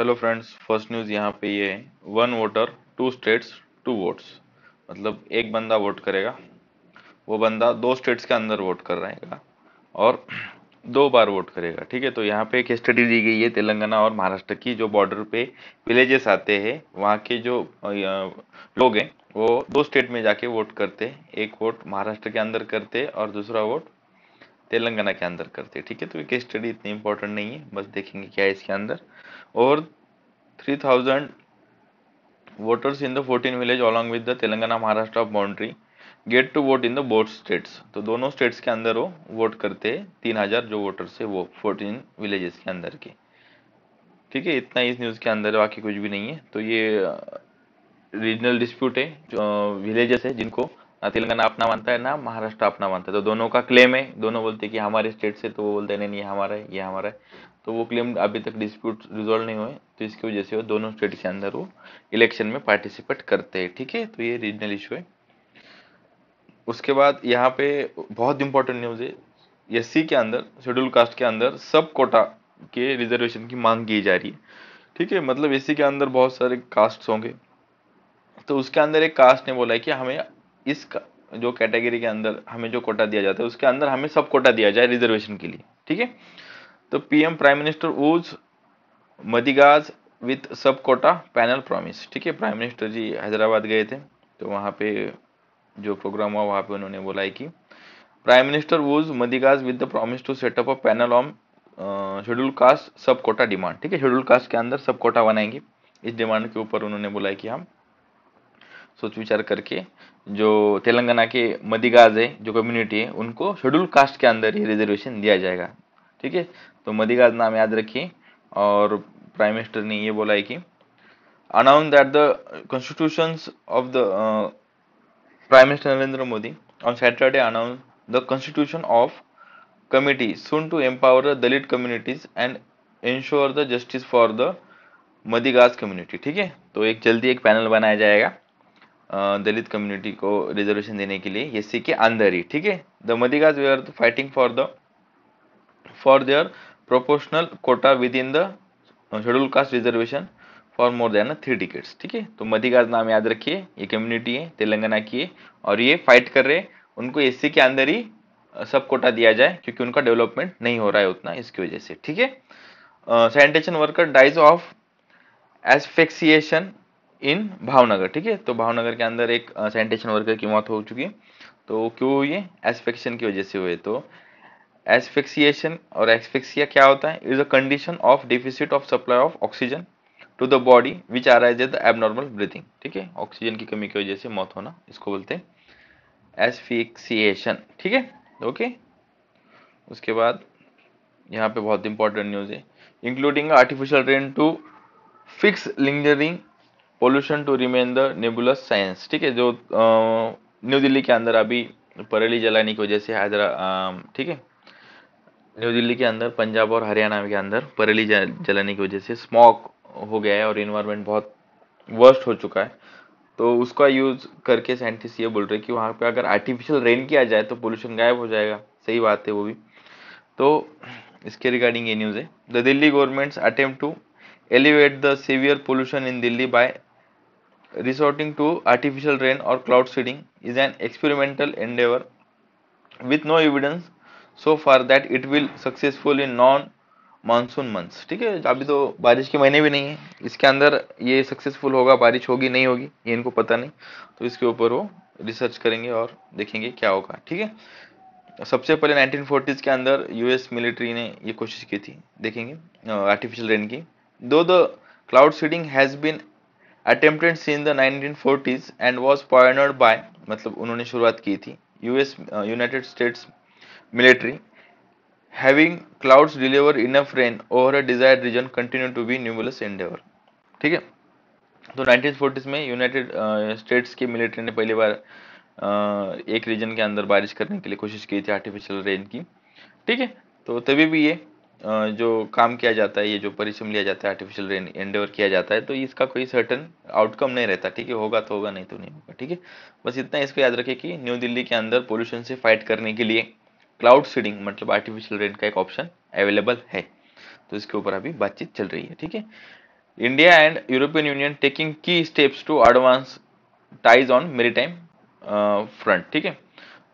Hello friends first news यहाँ पे ये है one voter two states two votes मतलब एक बंदा वोट करेगा वो बंदा दो स्टेट्स के अंदर वोट कर रहेगा और दो बार वोट करेगा ठीक है तो यहाँ पे एक स्टडी दी गई है तेलंगाना और महाराष्ट्र की जो बॉर्डर पे विलेजेस आते हैं वहाँ के जो लोग हैं वो दो स्टेट में जाके वोट करते एक वोट महाराष्ट्र के अंदर करते और दूसरा वोट तेलंगाना के अंदर करते ठीक है तो एक स्टडी इतनी इंपॉर्टेंट नहीं है बस देखेंगे क्या है इसके अंदर over 3000 voters in the 14 village along with the Telangana Maharashtra boundary get to vote in the both states तो दोनों स्टेट्स के अंदर वो वोट करते हैं तीन हजार जो वोटर्स है वो फोर्टीन विलेजेस के अंदर के ठीक है इतना इस न्यूज़ के अंदर बाकी कुछ भी नहीं है तो ये रीजनल uh, डिस्प्यूट है जो विलेजेस uh, है जिनको ना तेलंगाना अपना मानता है ना महाराष्ट्र अपना मानता है तो दोनों का क्लेम है दोनों बोलते हैं कि हमारे स्टेट से तो वो बोलते हैं नहीं ये हमारा है ये हमारा है तो वो क्लेम अभी तक डिस्प्यूट रिजोल्व नहीं हुए तो इसकी वजह से वो दोनों स्टेट के अंदर वो इलेक्शन में पार्टिसिपेट करते हैं ठीक है तो ये रीजनल इशू है उसके बाद यहाँ पे बहुत इंपॉर्टेंट न्यूज़ है एस के अंदर शेड्यूल कास्ट के अंदर सब कोटा के रिजर्वेशन की मांग की जा रही है ठीक है मतलब एस के अंदर बहुत सारे कास्ट होंगे तो उसके अंदर एक कास्ट ने बोला है कि हमें इस जो कैटेगरी के अंदर हमें जो कोटा दिया जाता है उसके अंदर हमें सब कोटा दिया जाए रिजर्वेशन के लिए ठीक है तो पीएम प्राइम मिनिस्टर उज मदिगाज विथ सब कोटा पैनल प्रॉमिस ठीक है प्राइम मिनिस्टर जी हैदराबाद गए थे तो वहाँ पे जो प्रोग्राम हुआ वहाँ पे उन्होंने बोला है कि prime minister was Madigas with the promise to set up a panel on schedule caste sub quota demand ठीक है शेड्यूल कास्ट के अंदर सब कोटा बनाएंगे इस डिमांड के ऊपर उन्होंने बोला है कि हम सोच विचार करके जो तेलंगाना के मदिगाज है जो कम्युनिटी है उनको शेड्यूल कास्ट के अंदर ही रिजर्वेशन दिया जाएगा ठीक है तो मदिगाज नाम याद रखिए और प्राइम मिनिस्टर ने ये बोला है कि announce that the constitution of the prime minister Narendra Modi on Saturday announce the constitution of committee soon to empower the Dalit communities and ensure the justice for the Madigas community ठीक है तो एक जल्दी एक पैनल बनाया जाएगा दलित कम्युनिटी को रिजर्वेशन देने के लिए एस के अंदर ही ठीक है the Madigas we are fighting for the for their proportional quota within the schedule caste reservation for more than three tickets ठीक है तो मदिगाज नाम याद रखिए ये कम्युनिटी है तेलंगाना की है और ये फाइट कर रहे उनको एस के अंदर ही सब कोटा दिया जाए क्योंकि उनका डेवलपमेंट नहीं हो रहा है उतना इसकी वजह से ठीक है sanitation worker dies of asphyxiation in Bhavnagar ठीक है तो भावनगर के अंदर एक सैनिटेशन वर्कर की मौत हो चुकी है तो क्यों हुई है एस्फेक्शन की वजह से हुए तो एस्फिक्सिएशन और एस्फिक्सिया क्या होता है is a condition of deficit of supply of oxygen to the body which are as the abnormal breathing ठीक है ऑक्सीजन की कमी की वजह से मौत होना इसको बोलते हैं एस्फिक्सिएशन ठीक है ओके उसके बाद यहाँ पे बहुत इंपॉर्टेंट न्यूज़ है including artificial rain to fix lingering pollution to remain the nebulous science ठीक है जो न्यू दिल्ली के अंदर अभी परेली जलाने की वजह से हैदरा ठीक है न्यू दिल्ली के अंदर पंजाब और हरियाणा के अंदर परेली जलाने की वजह से स्मॉक हो गया है और इन्वायरमेंट बहुत वर्स्ट हो चुका है तो उसका यूज़ करके साइंटिस्ट ये बोल रहे कि वहाँ पे अगर आर्टिफिशियल रेन किया जाए तो पोल्यूशन गायब हो जाएगा सही बात है वो भी तो इसके रिगार्डिंग ये न्यूज़ है the Delhi government's attempt to elevate the severe pollution in Delhi by resorting to artificial rain or cloud seeding is an experimental endeavor with no evidence so far that it will successful in non monsoon months ठीक है अभी तो बारिश के महीने भी नहीं है इसके अंदर ये सक्सेसफुल होगा बारिश होगी नहीं होगी ये इनको पता नहीं तो इसके ऊपर वो रिसर्च करेंगे और देखेंगे क्या होगा ठीक है सबसे पहले 1940s के अंदर यूएस मिलिट्री ने ये कोशिश की थी देखेंगे आर्टिफिशियल रेन की दो the cloud seeding has been attempted since the 1940s and was pioneered by मतलब उन्होंने शुरुआत की थी US United States military having clouds deliver enough rain over a desired region continue to be nebulous endeavour ठीक है तो 1940s में United states की मिलिट्री ने पहली बार uh, एक रीजन के अंदर बारिश करने के लिए कोशिश की थी आर्टिफिशियल रेन की ठीक है तो तभी भी ये जो काम किया जाता है ये जो परिश्रम लिया जाता है आर्टिफिशियल रेन एंडेवर किया जाता है तो इसका कोई सर्टन आउटकम नहीं रहता ठीक है होगा तो होगा नहीं तो नहीं होगा ठीक है बस इतना इसको याद रखें कि न्यू दिल्ली के अंदर पोल्यूशन से फाइट करने के लिए क्लाउड सीडिंग मतलब आर्टिफिशियल रेन का एक ऑप्शन अवेलेबल है तो इसके ऊपर अभी बातचीत चल रही है ठीक है India and European Union taking key steps to advance ties on maritime front ठीक है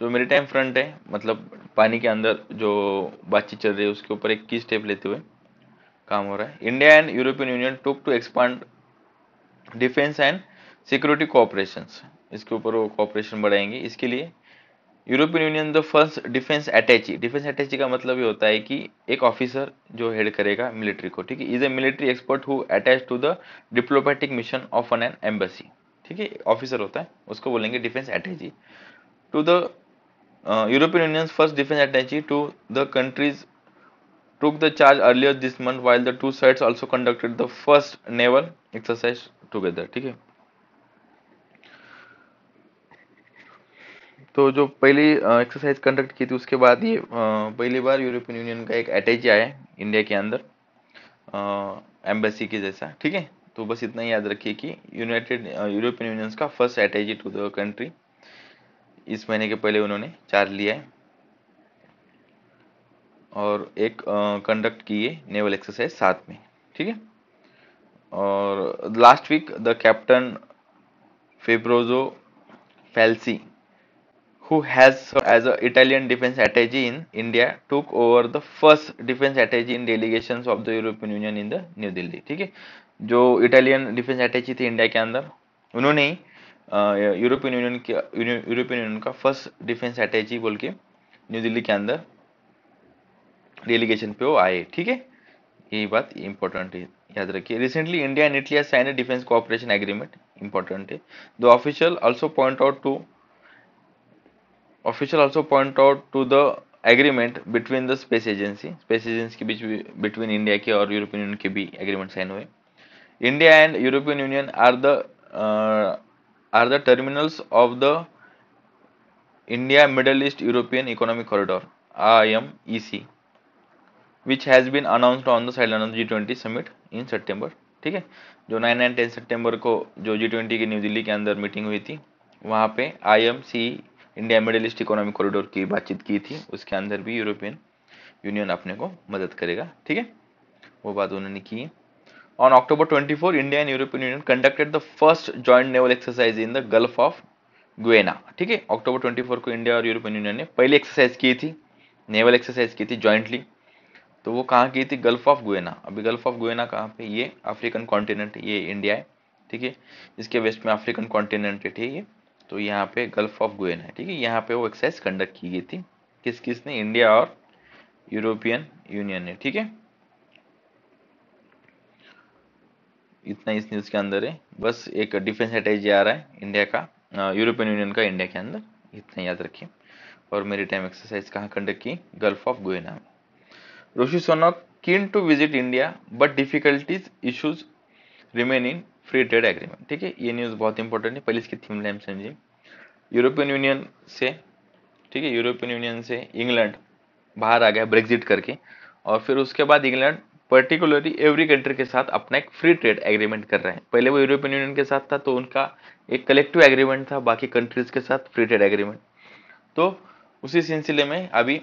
जो मेरे टाइम फ्रंट है मतलब पानी के अंदर जो बातचीत चल रही है उसके ऊपर एक की स्टेप लेते हुए काम हो रहा है India and European Union took to expand defence and security cooperation इसके ऊपर वो कॉपरेशन बढ़ाएंगे इसके लिए European Union the first defence attache defence attache का मतलब ये होता है कि एक ऑफिसर जो हेड करेगा मिलिट्री को ठीक है is a military expert who attach to the diplomatic mission of an an embassy ठीक है ऑफिसर होता है उसको बोलेंगे defence attache to the Uh, European Union's first defense attache to the countries took the charge earlier this month while the two sides also conducted the first naval exercise together ठीक है तो जो पहली exercise conduct की थी उसके बाद ये पहली बार यूरोपियन यूनियन का एक अटैच आया इंडिया के अंदर एम्बेसी के जैसा ठीक है तो बस इतना ही याद रखिए कि यूनाइटेड यूरोपियन यूनियंस का first attach to the country इस महीने के पहले उन्होंने चार्ज लिया और एक कंडक्ट किए नेवल एक्सरसाइज साथ में ठीक है और last week the captain Fabrizio Felice who has as a Italian defence attache in India took over the first defence attache in delegation of the European Union in the New Delhi ठीक है जो Italian defence एटेजी थी India के अंदर उन्होंने ही European Union के European Union का फर्स्ट डिफेंस अटैची बोल के न्यू दिल्ली के अंदर डेलीगेशन पे वो आए ठीक है यही बात इंपॉर्टेंट है याद रखिए recently India and Italy sign defence cooperation agreement important है the official also point out to official also point out to the agreement between the space agency space agency के बीच बिटवीन इंडिया के और European Union के भी agreement sign हुए India and European Union are the are the terminals of the India Middle East European Economic Corridor IMEC which has been announced on the Silent G20 summit in September ठीक है जो 9 and 10 सितंबर को जो G twenty की New Delhi के अंदर meeting हुई थी वहाँ पे IMC India Middle East economic corridor की बातचीत की थी उसके अंदर भी यूरोपियन यूनियन अपने को मदद करेगा ठीक है वो बात उन्होंने की On October 24, India and European Union conducted the first joint naval exercise in the Gulf of गुएना ठीक है अक्टूबर 24 को इंडिया और यूरोपीय यूनियन ने पहली एक्सरसाइज की थी नेवल एक्सरसाइज की थी जॉइंटली तो वो कहाँ की थी गल्फ ऑफ गुएना अभी गल्फ ऑफ गुएना कहाँ पे ये अफ्रीकन कॉन्टिनेंट ये इंडिया है ठीक है इसके वेस्ट में अफ्रीकन कॉन्टिनेंट है ठीक है तो यहाँ पे गल्फ ऑफ गुएना है ठीक है यहाँ पे वो एक्सरसाइज कंडक्ट की गई थी किस किस ने इंडिया और यूरोपियन यूनियन ने ठीक है इतना इस न्यूज़ के अंदर है बस एक डिफेंस स्ट्रेटेजी आ रहा है इंडिया का यूरोपियन यूनियन का इंडिया के अंदर इतना याद रखिए और मेरी टाइम एक्सरसाइज कहाँ कंडक्ट की गल्फ ऑफ गोयना में Rishi Sunak keen to visit India but difficulties issues remain in free trade agreement ठीक है ये न्यूज़ बहुत इंपॉर्टेंट है पहले इसकी थीम लाइन समझिए यूरोपियन यूनियन से ठीक है यूरोपियन यूनियन से इंग्लैंड बाहर आ गया ब्रेग्जिट करके और फिर उसके बाद इंग्लैंड पर्टिकुलरली एवरी कंट्री के साथ अपना एक फ्री ट्रेड एग्रीमेंट कर रहे हैं पहले वो यूरोपियन यूनियन के साथ था तो उनका एक कलेक्टिव एग्रीमेंट था बाकी कंट्रीज के साथ फ्री ट्रेड एग्रीमेंट तो उसी सिलसिले में अभी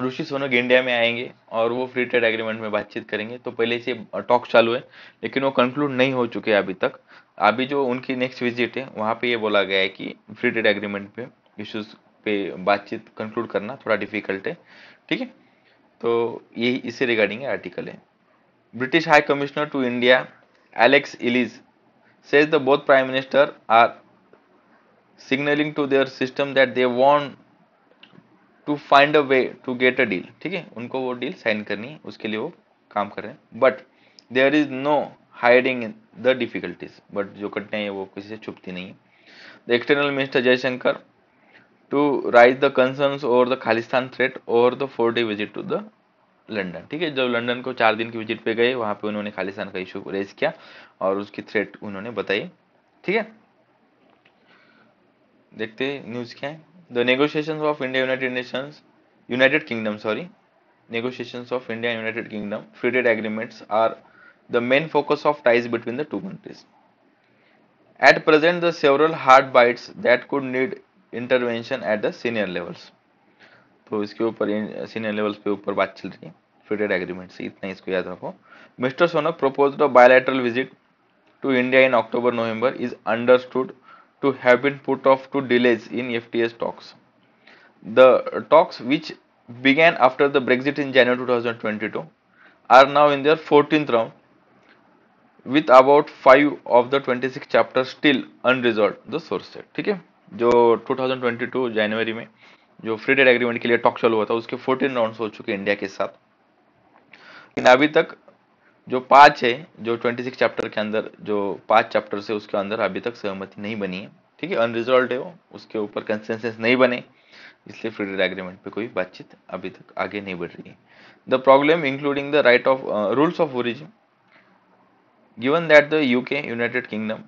ऋषि सोनक इंडिया में आएंगे और वो फ्री ट्रेड एग्रीमेंट में बातचीत करेंगे तो पहले से टॉक चालू है लेकिन वो कंक्लूड नहीं हो चुके हैं अभी तक अभी जो उनकी नेक्स्ट विजिट है वहाँ पे ये बोला गया है कि फ्री ट्रेड एग्रीमेंट पे इश्यूज पे बातचीत कंक्लूड करना थोड़ा डिफिकल्ट है ठीक है तो ये इसे रिगार्डिंग आर्टिकल है British high commissioner to India Alex Ellis says the both prime minister are signalling to their system that they want to find a way to get a deal ठीक है उनको वो डील साइन करनी है उसके लिए वो काम कर रहे हैं but there is no hiding in the difficulties but जो कठिनाई है वो किसी से छुपती नहीं है the external minister Jaishankar to raise the concerns over the Khalistan threat over the four day visit to the London ठीक है जब लंदन को चार दिन की विजिट पे गए वहाँ पे उन्होंने खालिस्तान का इशू रेज किया और उसकी थ्रेट उन्होंने बताई ठीक है देखते न्यूज़ क्या है the negotiation of India United Nations United Kingdom sorry negotiations of India United Kingdom free trade agreements are the main focus of ties between the two countries at present the several hard bites that could need intervention at the senior levels तो इसके ऊपर senior levels पे ऊपर बात चल रही है fitted agreement से इतना इसको याद रखो Mr Sunak propose bilateral visit to India in October November is understood to have been put off to delays in F T S talks the talks which began after the Brexit in January two thousand twenty two are now in their fourteen round with about five of the twenty six chapter still unresolved the source ठीक है जो two thousand twenty two जनवरी में जो free trade agreement के लिए talk चालू हुआ था उसके फोर्टीन राउंड हो चुके इंडिया के साथ लेकिन अभी तक जो पांच है जो 26 चैप्टर के अंदर जो पांच चैप्टर से उसके अंदर अभी तक सहमति नहीं बनी है ठीक है अनरिजॉल्व है वो उसके ऊपर कंसेंसस नहीं बने इसलिए फ्री ट्रेड एग्रीमेंट पे कोई बातचीत अभी तक आगे नहीं बढ़ रही है the problem including the right of rules of origin given that the UK United Kingdom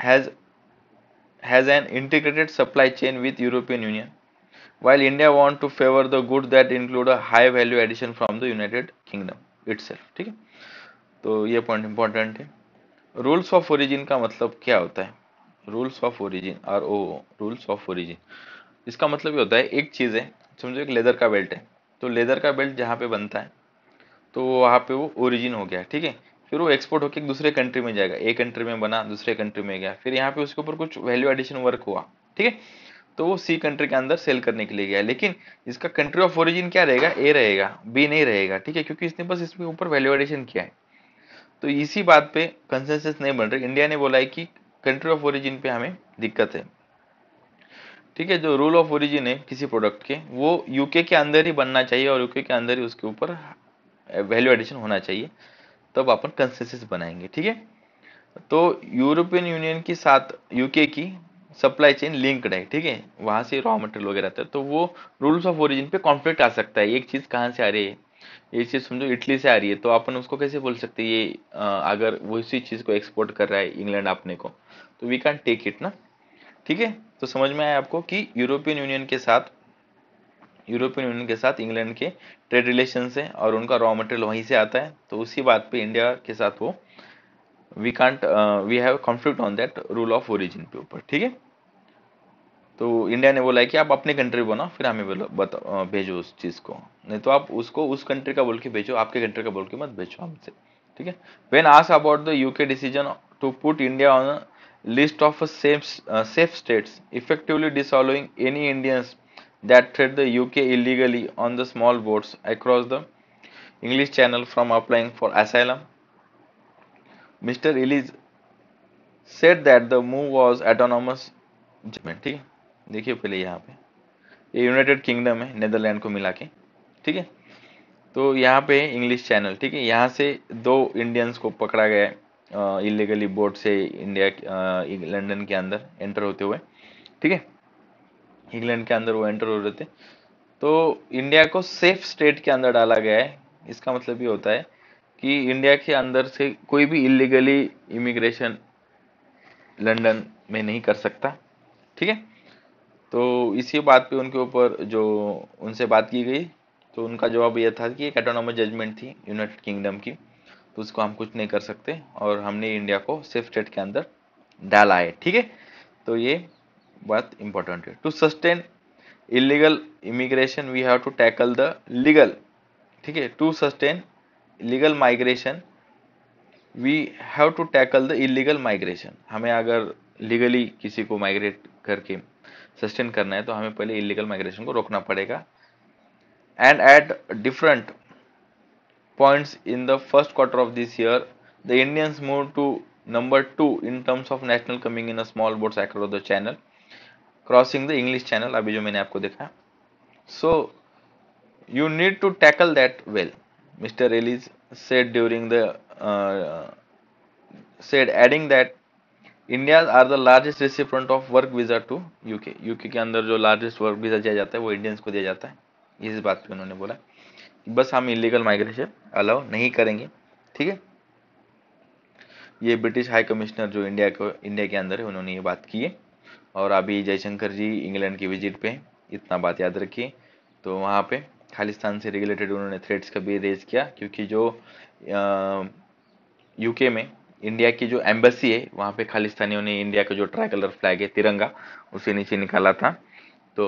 has has an integrated supply chain with European Union while India want to favor the good that include a high value addition from the United Kingdom itself theek hai to ye point important hai rules of origin का मतलब क्या होता है rules of origin r o rules of origin इसका मतलब ye hota hai एक चीज़ है समझो एक लेदर का बेल्ट है तो लेदर का बेल्ट जहाँ पे बनता है तो वहाँ पे वो ओरिजिन हो गया ठीक है फिर वो एक्सपोर्ट होकर दूसरे कंट्री में जाएगा एक कंट्री में बना दूसरे कंट्री में गया फिर यहाँ पे उसके ऊपर कुछ वैल्यू एडिशन वर्क हुआ ठीक है तो वो सी कंट्री के अंदर सेल करने के लिए गया लेकिन इसका कंट्री ऑफ ओरिजिन क्या रहेगा ए रहेगा बी नहीं रहेगा ठीक है क्योंकि इसने बस इसमें ऊपर वैल्यू किया है तो इसी बात पे कंसेंसस नहीं बन रही इंडिया ने बोला है कि कंट्री ऑफ ओरिजिन पे हमें दिक्कत है ठीक है जो रूल ऑफ ओरिजिन है किसी प्रोडक्ट के वो यूके के अंदर ही बनना चाहिए और यूके के अंदर ही उसके ऊपर वैल्यू एडिशन होना चाहिए तब अपन कंसेंसस बनाएंगे ठीक है तो यूरोपियन यूनियन की साथ यूके की सप्लाई चेन लिंक्ड है ठीक है वहाँ से रॉ मटेरियल वगैरह आता है तो वो रूल्स ऑफ ओरिजिन पे कॉन्फ्लिक्ट आ सकता है एक चीज़ कहाँ से आ रही है ये चीज़ समझो इटली से आ रही है तो अपन उसको कैसे बोल सकते ये अगर वो इसी चीज़ को एक्सपोर्ट कर रहा है इंग्लैंड अपने को तो वी कैन टेक इट ना ठीक है तो समझ में आया आपको कि यूरोपियन यूनियन के साथ यूरोपियन यूनियन के साथ इंग्लैंड के ट्रेड रिलेशन है और उनका रॉ मटेरियल वहीं से आता है तो उसी बात पे इंडिया के साथ वो we can't we have conflict on that rule of origin के ऊपर ठीक है तो इंडिया ने बोला है कि आप अपने कंट्री बनाओ फिर हमें बता भेजो उस चीज़ को नहीं तो आप उसको उस कंट्री का बोल के भेजो आपके कंट्री का बोल के मत भेजो हमसे ठीक है वेन आस about the UK decision to put India on list of safe, uh, safe states effectively disallowing any Indians that trade the UK illegally on the small boats across the English Channel from applying for asylum Mr Ellis said that the move was autonomous judgement ठीक है देखिए पहले यहाँ पे ये United kingdom है Netherland को मिला के ठीक है तो यहाँ पे इंग्लिश चैनल ठीक है यहाँ से दो इंडियंस को पकड़ा गया इलीगली बोट से इंडिया लंडन के अंदर एंटर होते हुए ठीक है इंग्लैंड के अंदर वो एंटर हो रहे थे तो इंडिया को सेफ स्टेट के अंदर डाला गया है इसका मतलब ये होता है कि इंडिया के अंदर से कोई भी इलीगली इमिग्रेशन लंदन में नहीं कर सकता ठीक है तो इसी बात पे उनके ऊपर जो उनसे बात की गई तो उनका जवाब यह था कि एक एटोनॉमस जजमेंट थी यूनाइटेड किंगडम की तो उसको हम कुछ नहीं कर सकते और हमने इंडिया को सेफ स्टेट के अंदर डाला है ठीक है तो ये बात इंपॉर्टेंट है to sustain illegal immigration we have to tackle the legal ठीक है to sustain illegal migration we have to tackle the illegal migration हमें अगर लीगली किसी को माइग्रेट करके सस्टेन करना है तो हमें पहले इलीगल माइग्रेशन को रोकना पड़ेगा and at different points in the first quarter of this year the Indians move to number two in terms of national coming in a small boats across the channel crossing the English channel अभी जो मैंने आपको देखा so you need to tackle that well Mr. Ellis said during the uh, uh said adding that India are the largest recipient of work visa to UK UK के अंदर जो largest work visa दिया जाता है वो Indians को दिया जाता है इस बात पे उन्होंने बोला बस हम इलीगल माइग्रेशन अलाउ नहीं करेंगे ठीक है ये ब्रिटिश हाई कमिश्नर जो इंडिया को इंडिया के अंदर है उन्होंने ये बात की है और अभी जयशंकर जी इंग्लैंड की विजिट पे इतना बात याद रखिए तो वहाँ पे खालिस्तान से रिलेटेड उन्होंने थ्रेट्स का भी रेज किया क्योंकि जो यूके में इंडिया की जो एम्बेसी है वहाँ पे खालिस्तानियों ने इंडिया का जो ट्राई कलर फ्लैग है तिरंगा उसे नीचे निकाला था तो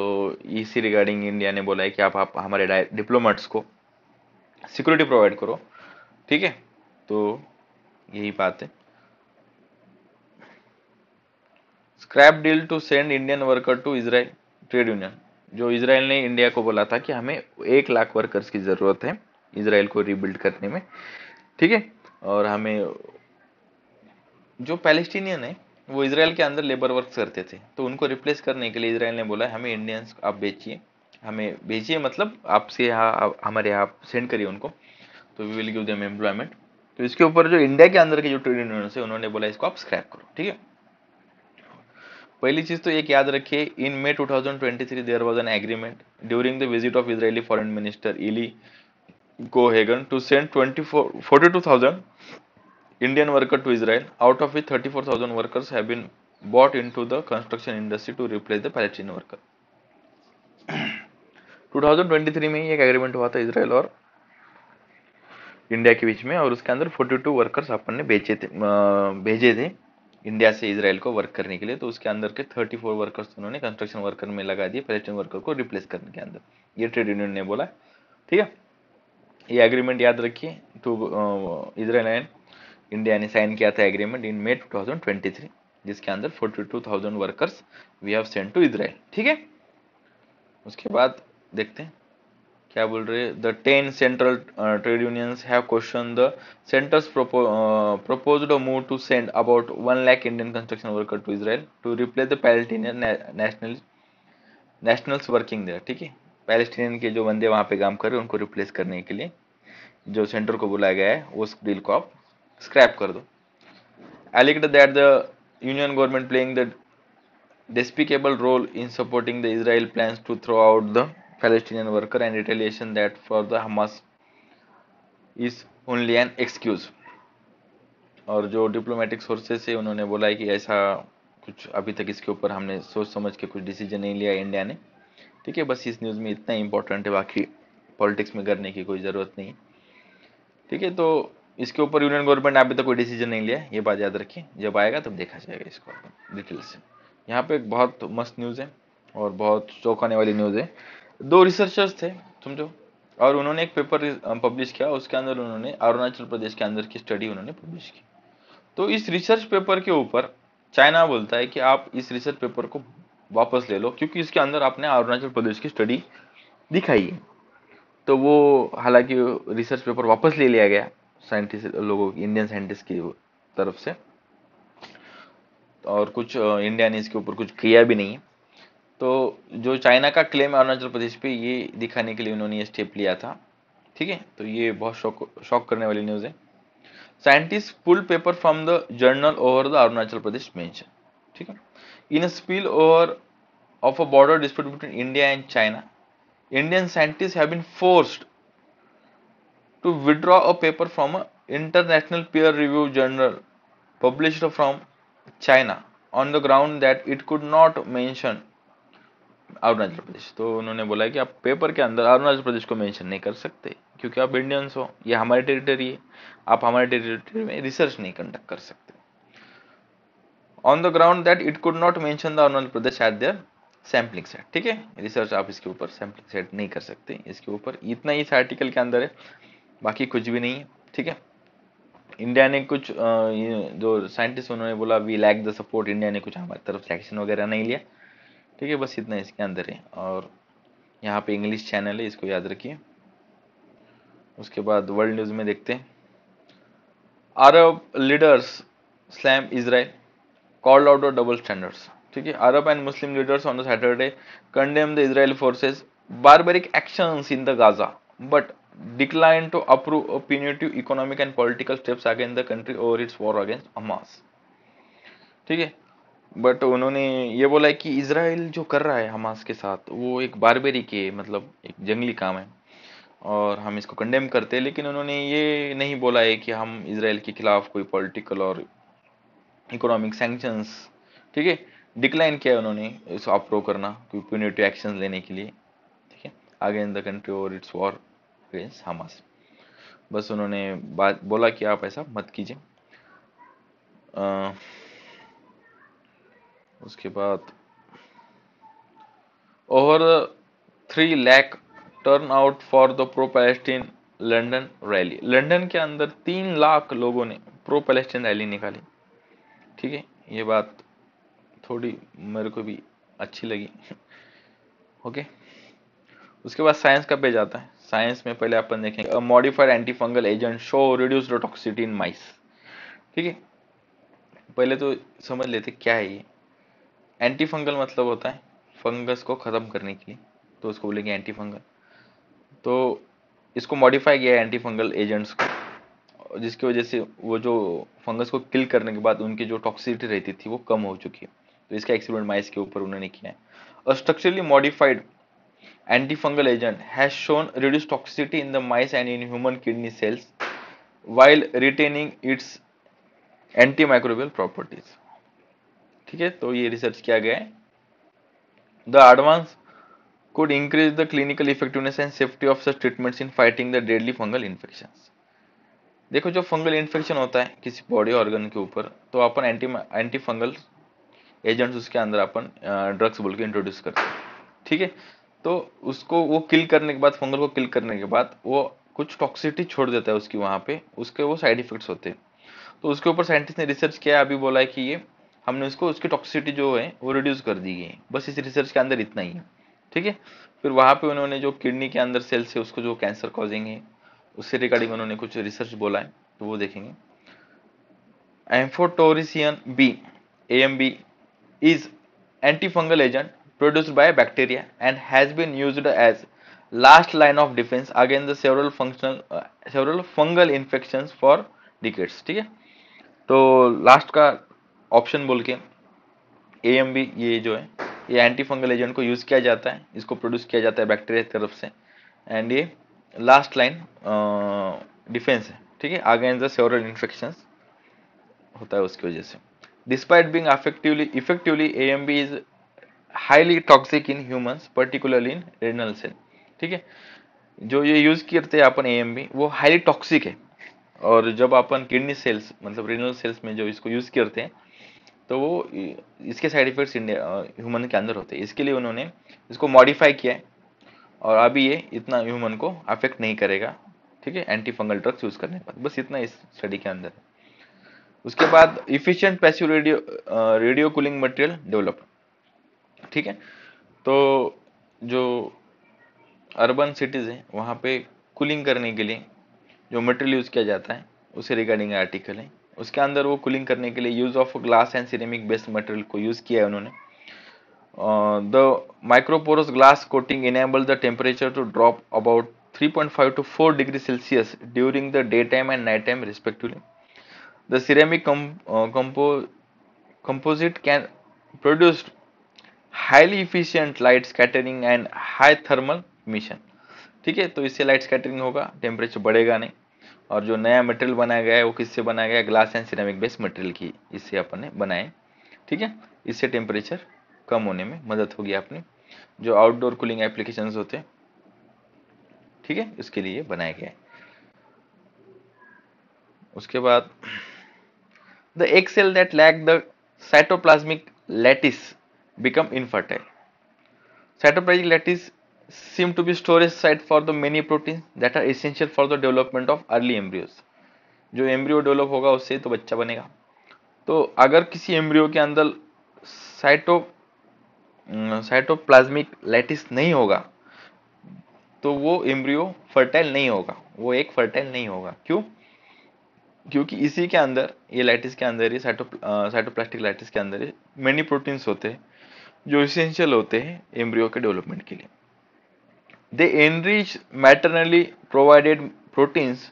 इसी रिगार्डिंग इंडिया ने बोला है कि आप, आप हमारे डिप्लोमेट्स को सिक्योरिटी प्रोवाइड करो ठीक है तो यही बात है scrap deal to send Indian worker to Israel trade union जो इसराइल ने इंडिया को बोला था कि हमें एक लाख वर्कर्स की ज़रूरत है इसराइल को रिबिल्ड करने में ठीक है और हमें जो पैलेस्टीनियन है वो इसराइल के अंदर लेबर वर्क करते थे तो उनको रिप्लेस करने के लिए इसराइल ने बोला हमें इंडियंस आप बेचिए हमें भेजिए मतलब आपसे यहाँ हमारे यहाँ सेंड करिए उनको तो we will give them employment तो इसके ऊपर जो इंडिया के अंदर के जो ट्रेड यूनियन है उन्होंने बोला इसको आप स्क्रैप करो ठीक है पहली चीज तो एक याद रखिए in May 2023 there was an agreement during the visit of Israeli foreign minister Eli Cohen to send 42,000 Indian worker to Israel, out of which 34,000 workers have been bought into the construction industry to replace the Palestinian worker. 2023 में एक agreement हुआ था Israel और India के बीच में और उसके अंदर 42 वर्कर्स अपन ने बेचे थे भेजे थे इंडिया से इसराइल को वर्क करने के लिए तो उसके अंदर के 34 वर्कर्स तो उन्होंने कंस्ट्रक्शन वर्कर में लगा दिए पैलेस्टीन वर्कर को रिप्लेस करने के अंदर ये ट्रेड यूनियन ने बोला ठीक है ये एग्रीमेंट याद रखिए टू इसराइल एंड इंडिया ने साइन किया था एग्रीमेंट इन मे 2023 जिसके अंदर 42,000 workers we have send to Israel ठीक है उसके बाद देखते हैं क्या बोल रहे the ten central trade unions have question the centre's propose move to send about one lakh Indian construction worker to Israel to replace the Palestinian national nationals working there ठीक है पैलेस्टीनियन के जो बंदे वहाँ पे काम कर रहे हैं उनको रिप्लेस करने के लिए जो सेंटर को बुलाया गया है उस डील को आप स्क्रैप कर दो alleged that the union government playing the despicable role in supporting the Israel plan to throw out the Palestinian worker and retaliation that for the Hamas is only an excuse. और जो diplomatic sources है उन्होंने बोला है कि ऐसा कुछ अभी तक इसके ऊपर हमने सोच समझ के कुछ डिसीजन नहीं लिया इंडिया ने ठीक है बस इस न्यूज़ में इतना इंपॉर्टेंट है बाकी पॉलिटिक्स में करने की कोई ज़रूरत नहीं है ठीक है तो इसके ऊपर यूनियन गवर्नमेंट ने अभी तक कोई डिसीजन नहीं लिया ये बात याद रखिए जब आएगा तब देखा जाएगा इसको डिटेल से यहाँ पे एक बहुत मस्त न्यूज़ है और बहुत चौंकाने वाली न्यूज़ है दो रिसर्चर्स थे समझो और उन्होंने एक पेपर पब्लिश किया उसके अंदर उन्होंने अरुणाचल प्रदेश के अंदर की स्टडी उन्होंने पब्लिश की तो इस रिसर्च पेपर के ऊपर चाइना बोलता है कि आप इस रिसर्च पेपर को वापस ले लो क्योंकि इसके अंदर आपने अरुणाचल प्रदेश की स्टडी दिखाई है तो वो हालांकि रिसर्च पेपर वापस ले लिया गया साइंटिस्ट लोगों इंडियन साइंटिस्ट की तरफ से और कुछ इंडिया ने इसके ऊपर कुछ किया भी नहीं है तो जो चाइना का क्लेम है अरुणाचल प्रदेश पे ये दिखाने के लिए उन्होंने ये स्टेप लिया था ठीक है तो ये बहुत शौक शौक करने वाली न्यूज़ है scientist pull paper from the journal over the Arunachal Pradesh mention ठीक है in spill over of a border dispute between India and China Indian scientist have been forced to withdraw a paper from a international peer review journal published from China on the ground that it could not mention Arunachal Pradesh तो उन्होंने बोला कि आप paper के अंदर अरुणाचल प्रदेश को mention नहीं कर सकते क्योंकि आप इंडियंस हो ये हमारे टेरिटरी है आप हमारे टेरिटरी में रिसर्च नहीं कंडक्ट कर सकते on the ground that it could not mention the Arunachal Pradesh at their sampling set ठीक है रिसर्च आप इसके ऊपर सैम्पलिंग सेट नहीं कर सकते इसके ऊपर इतना ही इस आर्टिकल के अंदर है बाकी कुछ भी नहीं है ठीक है इंडिया ने कुछ जो साइंटिस्ट उन्होंने बोला we lack the support India ने कुछ हमारी तरफ से एक्शन वगैरह नहीं लिया ठीक है बस इतना इसके अंदर है और यहाँ पे इंग्लिश चैनल है इसको याद रखिए उसके बाद वर्ल्ड न्यूज़ में देखते हैं Arab leaders slam Israel called out of double standards ठीक है Arab and Muslim leaders on Saturday condemn the Israel forces barbaric action in the Gaza but decline to approve a economic and political steps again the country over its war against Hamas ठीक है but उन्होंने ये बोला है कि Israel जो कर रहा है हमास के साथ वो एक बारबेरी के मतलब एक जंगली काम है और हम इसको कंडेम करते हैं लेकिन उन्होंने ये नहीं बोला है कि हम इसराइल के खिलाफ कोई पॉलिटिकल और इकोनॉमिक सेंक्शंस ठीक है डिक्लाइन किया है उन्होंने इसको अप्रूव करना कोई प्यूनिटिव एक्शन लेने के लिए ठीक है इन द कंट्री और इट्स वॉर अगेंस्ट हमास बस उन्होंने बात बोला कि आप ऐसा मत कीजिए उसके बाद over three lakh turn out for the pro Palestine London rally London के अंदर तीन लाख लोगों ने प्रो पैलेस्टीन रैली निकाली ठीक है ये बात थोड़ी मेरे को भी अच्छी लगी ओके उसके बाद साइंस का पेज आता है साइंस में पहले अपन देखेंगे modified antifungal agent show reduce toxicity in mice ठीक है पहले तो समझ लेते क्या है ये एंटी फंगल मतलब होता है फंगस को ख़त्म करने के लिए तो उसको बोलेंगे एंटी फंगल तो इसको मॉडिफाई किया है एंटी फंगल एजेंट्स को जिसकी वजह से वो जो फंगस को किल करने के बाद उनकी जो टॉक्सिसिटी रहती थी वो कम हो चुकी है तो इसका एक्सपेरिमेंट माइस के ऊपर उन्होंने किया है और structurally modified antifungal agent has shown reduce toxicity in the mice and in human kidney cells retaining its antimicrobial properties ठीक है तो ये रिसर्च किया गया है the advance could increase the clinical effectiveness and safety of such treatments in fighting the deadly fungal infection देखो जो fungal infection होता है किसी बॉडी ऑर्गन के ऊपर तो अपन एंटी एंटी फंगल एजेंट्स उसके अंदर अपन ड्रग्स बोल के इंट्रोड्यूस करते हैं ठीक है तो उसको वो किल करने के बाद फंगल को किल करने के बाद वो कुछ टॉक्सिटी छोड़ देता है उसकी वहाँ पे उसके वो साइड इफेक्ट्स होते हैं तो उसके ऊपर साइंटिस्ट ने रिसर्च किया अभी बोला है कि ये हमने उसको उसकी टॉक्सिसिटी जो है वो रिड्यूस कर दी गई बस इस रिसर्च के अंदर इतना ही है ठीक है फिर वहाँ पे उन्होंने जो किडनी के अंदर सेल्स से है उसको जो कैंसर कॉजिंग है उससे रिगार्डिंग उन्होंने कुछ रिसर्च बोला है तो वो देखेंगे amphotericin B A M B is antifungal agent produced by bacteria and has been use as last line of defence again the functional several fungal infection for decades ठीक है तो लास्ट का option बोल के ए M B ये जो है ये एंटी फंगल एजेंट को यूज़ किया जाता है इसको प्रोड्यूस किया जाता है बैक्टीरिया की तरफ से एंड ये लास्ट लाइन डिफेंस है ठीक है अगेंस्ट द सेवरल इन्फेक्शन होता है उसकी वजह से despite being affectively effectively A M B is highly toxic in humans particularly in renal cell ठीक है जो ये यूज़ करते हैं अपन ए एम बी वो हाईली टॉक्सिक है और जब अपन किडनी सेल्स मतलब रेनल सेल्स में जो इसको यूज़ करते हैं तो वो इसके साइड इफ़ेक्ट्स ह्यूमन के अंदर होते हैं इसके लिए उन्होंने इसको मॉडिफाई किया है और अभी ये इतना ह्यूमन को अफेक्ट नहीं करेगा ठीक है एंटी फंगल ड्रग्स यूज़ करने के बाद बस इतना इस स्टडी के अंदर है उसके बाद efficient passive radio radio cooling material develop ठीक है तो जो अर्बन सिटीज़ है वहाँ पे कूलिंग करने के लिए जो मटेरियल यूज़ किया जाता है उसे रिगार्डिंग आर्टिकल है उसके अंदर वो कूलिंग करने के लिए use of glass and ceramic based material को यूज किया है उन्होंने the microporous glass coating enable the temperature to drop about 3.5 to 4 degree Celsius during the day time and night time respectively the ceramic composite can produce highly efficient light scattering and high thermal mission ठीक है तो इससे light scattering होगा temperature बढ़ेगा नहीं और जो नया मटेरियल बनाया गया है वो किससे बनाया गया glass and ceramic base material की इससे अपन ने बनाए ठीक है इससे टेम्परेचर कम होने में मदद होगी आपने जो आउटडोर कूलिंग एप्लीकेशन होते हैं ठीक है इसके लिए बनाया गया है उसके बाद the egg cell that lack the cytoplasmic lattice become infertile cytoplasmic lattice seem to be storage site for the many proteins that are essential for the development of early embryos जो embryo develop होगा उससे तो बच्चा बनेगा तो अगर किसी embryo के अंदर साइटो साइटोप्लाज्मिक लैटिस नहीं होगा तो वो एम्ब्रियो फर्टाइल नहीं होगा वो एक फर्टाइल नहीं होगा क्यों क्योंकि इसी के अंदर ये लैटिस के अंदर ही साइटो साइटोप्लास्टिक लैटिस के अंदर ही मेनी प्रोटीन्स होते हैं जो इसेंशियल होते हैं एम्ब्रियो के डेवलपमेंट के लिए They enrich maternally provided proteins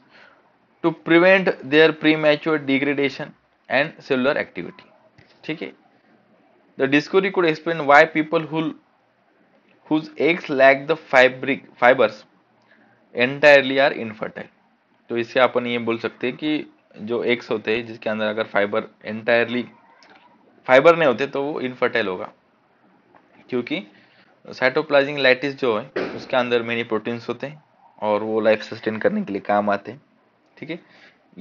to prevent their premature degradation and cellular activity. ठीक है The discovery could explain why people who whose eggs lack the fibric fibers entirely are infertile. तो इससे अपन ये बोल सकते हैं कि जो एग्स होते हैं जिसके अंदर अगर फाइबर एंटायरली फाइबर नहीं होते तो वो इनफर्टाइल होगा क्योंकि साइटोप्लाजिंग लाइटिस जो है उसके अंदर मेनी प्रोटीन्स होते हैं और वो लाइफ सस्टेन करने के लिए काम आते हैं ठीक है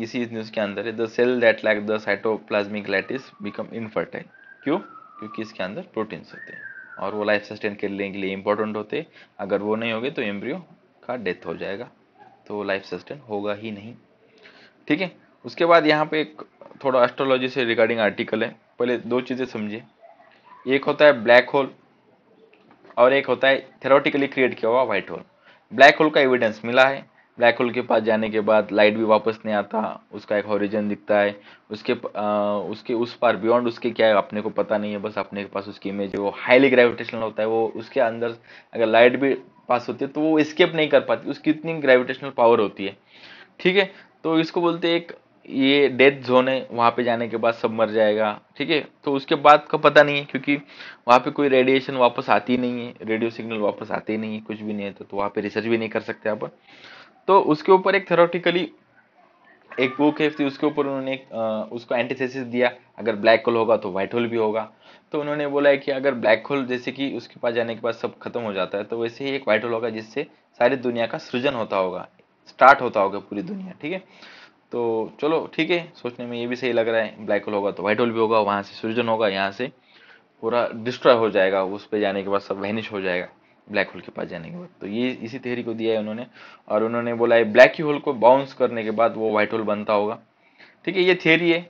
इसी न्यूज के अंदर है the cell that like the cytoplasmic lattice become infertile क्यों क्योंकि इसके अंदर प्रोटीन्स होते हैं और वो लाइफ सस्टेन करने के लिए इंपॉर्टेंट होते हैं अगर वो नहीं होगे तो एम्ब्रियो का डेथ हो जाएगा तो लाइफ सस्टेन होगा ही नहीं ठीक है उसके बाद यहाँ पे एक थोड़ा एस्ट्रोलॉजी से रिगार्डिंग आर्टिकल है पहले दो चीज़ें समझिए एक होता है ब्लैक होल और एक होता है थेरोटिकली क्रिएट किया हुआ व्हाइट होल ब्लैक होल का एविडेंस मिला है ब्लैक होल के पास जाने के बाद लाइट भी वापस नहीं आता उसका एक हॉरिजन दिखता है उसके आ, उसके उस पार बियॉन्ड उसके क्या है अपने को पता नहीं है बस अपने के पास उसकी इमेज है वो हाईली ग्रेविटेशनल होता है वो उसके अंदर अगर लाइट भी पास होती है तो वो स्केप नहीं कर पाती उसकी इतनी ग्रेविटेशनल पावर होती है ठीक है तो इसको बोलते एक ये डेथ जोन है वहाँ पे जाने के बाद सब मर जाएगा ठीक है तो उसके बाद का पता नहीं है क्योंकि वहाँ पे कोई रेडिएशन वापस आती नहीं है रेडियो सिग्नल वापस आते नहीं है कुछ भी नहीं है तो, तो वहाँ पे रिसर्च भी नहीं कर सकते अपन तो उसके ऊपर एक थेरोटिकली एक बुक है थी उसके ऊपर उन्होंने उसको एंटीथेसिस दिया अगर ब्लैक होल होगा तो व्हाइट होल भी होगा तो उन्होंने बोला है कि अगर ब्लैक होल जैसे कि उसके पास जाने के बाद सब खत्म हो जाता है तो वैसे ही एक वाइट होल होगा जिससे सारी दुनिया का सृजन होता होगा स्टार्ट होता होगा पूरी दुनिया ठीक है तो चलो ठीक है सोचने में ये भी सही लग रहा है ब्लैक होल होगा तो व्हाइट होल भी होगा वहाँ से सृजन होगा यहाँ से पूरा डिस्ट्रॉय हो जाएगा उस पर जाने के बाद सब वैनिश हो जाएगा ब्लैक होल के पास जाने के बाद तो ये इसी थेरी को दिया है उन्होंने और उन्होंने बोला है ब्लैक ही होल को बाउंस करने के बाद वो व्हाइट होल बनता होगा ठीक है ये थेरी है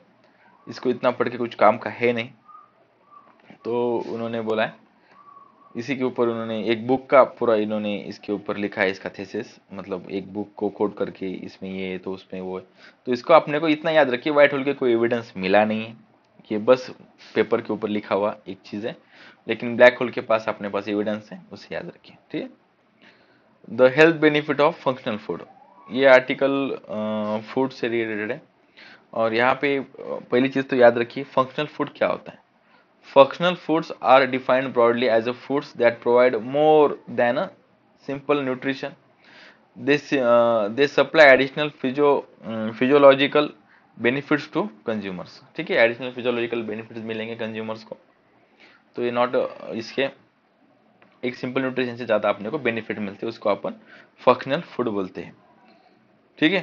इसको इतना पढ़ के कुछ काम का है नहीं तो उन्होंने बोला है इसी के ऊपर उन्होंने एक बुक का पूरा इन्होंने इसके ऊपर लिखा है इसका थेसिस मतलब एक बुक को कोट करके इसमें ये है तो उसमें वो है तो इसको अपने को इतना याद रखिए व्हाइट होल के कोई एविडेंस मिला नहीं है ये बस पेपर के ऊपर लिखा हुआ एक चीज़ है लेकिन ब्लैक होल के पास अपने पास एविडेंस है उसे याद रखिए ठीक है the health benefit of functional food ये आर्टिकल फूड से रिलेटेड है और यहाँ पे पहली चीज़ तो याद रखिए फंक्शनल फूड क्या होता है Functional foods are defined broadly as a foods that provide more than a simple nutrition. This uh, they supply additional physio, um, physiological benefits to consumers theek hai additional physiological benefits milenge consumers ko को तो not uh, iske एक simple nutrition से ज़्यादा अपने को benefit मिलते हैं उसको अपन फंक्शनल फूड बोलते हैं ठीक है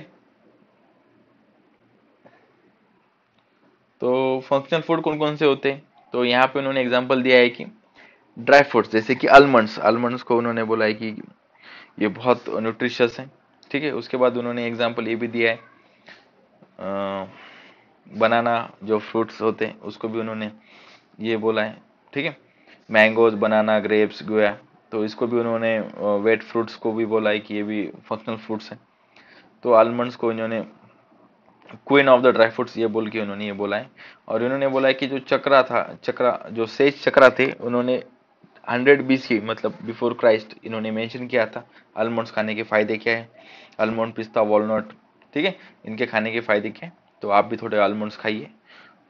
तो फंक्शनल फूड कौन कौन से होते हैं तो यहाँ पे उन्होंने एग्जाम्पल दिया है कि ड्राई फ्रूट्स जैसे कि आलमंड्स आलमंड्स को उन्होंने बोला है कि ये बहुत न्यूट्रिशस हैं ठीक है उसके बाद उन्होंने एग्जाम्पल ये भी दिया है आ, बनाना जो फ्रूट्स होते हैं उसको भी उन्होंने ये बोला है ठीक है मैंगोज बनाना ग्रेप्स गोया तो इसको भी उन्होंने वेट फ्रूट्स को भी बोला है कि ये भी फंक्शनल फ्रूट्स हैं तो आलमंड्स को इन्होंने queen of the dry fruits ये बोल के उन्होंने ये बोला है और इन्होंने बोला है कि जो चक्रा था चक्रा जो सेज चक्रा थे उन्होंने 100 बीसी मतलब बिफोर क्राइस्ट इन्होंने मेंशन किया था आलमंड्स खाने के फ़ायदे क्या है आलमंड पिस्ता वॉलनट ठीक है इनके खाने के फ़ायदे क्या है तो आप भी थोड़े आलमंड्स खाइए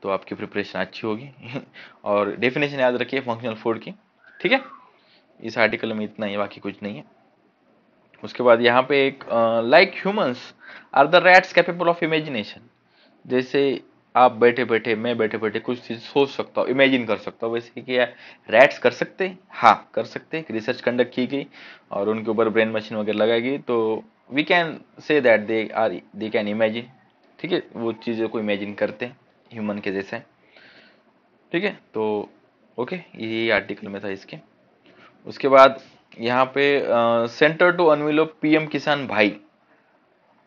तो आपकी प्रिपरेशन अच्छी होगी और डेफिनेशन याद रखिए फंक्शनल फूड की ठीक है इस आर्टिकल में इतना ही बाकी कुछ नहीं है उसके बाद यहाँ पे एक like humans are the rats capable of imagination जैसे आप बैठे बैठे मैं बैठे बैठे कुछ चीज़ सोच सकता हूँ इमेजिन कर सकता हूँ वैसे कि रैट्स कर सकते हाँ कर सकते रिसर्च कंडक्ट की गई और उनके ऊपर ब्रेन मशीन वगैरह लगाई गई तो we can say that they are they can imagine ठीक है वो चीज़ों को इमेजिन करते हैं ह्यूमन के जैसे ठीक है तो ओके ये आर्टिकल में था इसके उसके बाद यहाँ पे सेंटर टू अनविलो पीएम किसान भाई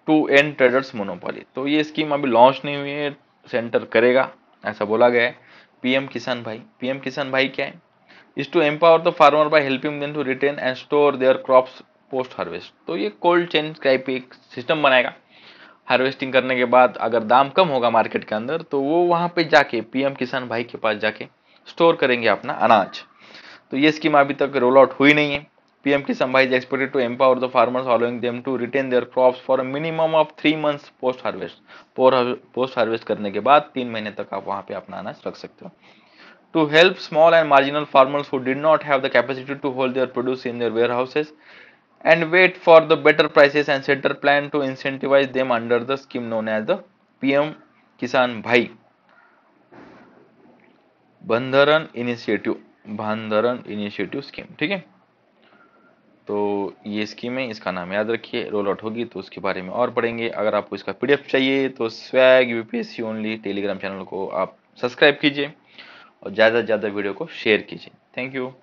टू एंड ट्रेडर्स मोनोपोली तो ये स्कीम अभी लॉन्च नहीं हुई है सेंटर करेगा ऐसा बोला गया है पीएम किसान भाई पीएम किसान भाई क्या है is to empower the farmer by helping them to retain and store their crops post harvest तो ये कोल्ड चेन टाइप एक सिस्टम बनाएगा हार्वेस्टिंग करने के बाद अगर दाम कम होगा मार्केट के अंदर तो वो वहाँ पे जाके पीएम किसान भाई के पास जाके स्टोर करेंगे अपना अनाज तो ये स्कीम अभी तक रोल आउट हुई नहीं है PM Kisan is expected to empower the farmers, allowing them to retain their crops for a minimum of three months post harvest. Post harvest करने के बाद तीन महीने तक आप वहाँ पे अपना अनाज रख सकते हो to help small and marginal farmers who did not have the capacity to hold their produce in their warehouses and wait for the better prices and center plan to incentivize them under the scheme known as the PM Kisan Bhai Bandharan Initiative, Bandharan Initiative Scheme, ठीक है तो ये scheme है इसका नाम याद रखिए roll out होगी तो उसके बारे में और पढ़ेंगे अगर आपको इसका पीडीएफ चाहिए तो swag UPSC only Telegram channel को आप सब्सक्राइब कीजिए और ज़्यादा से ज़्यादा वीडियो को शेयर कीजिए थैंक यू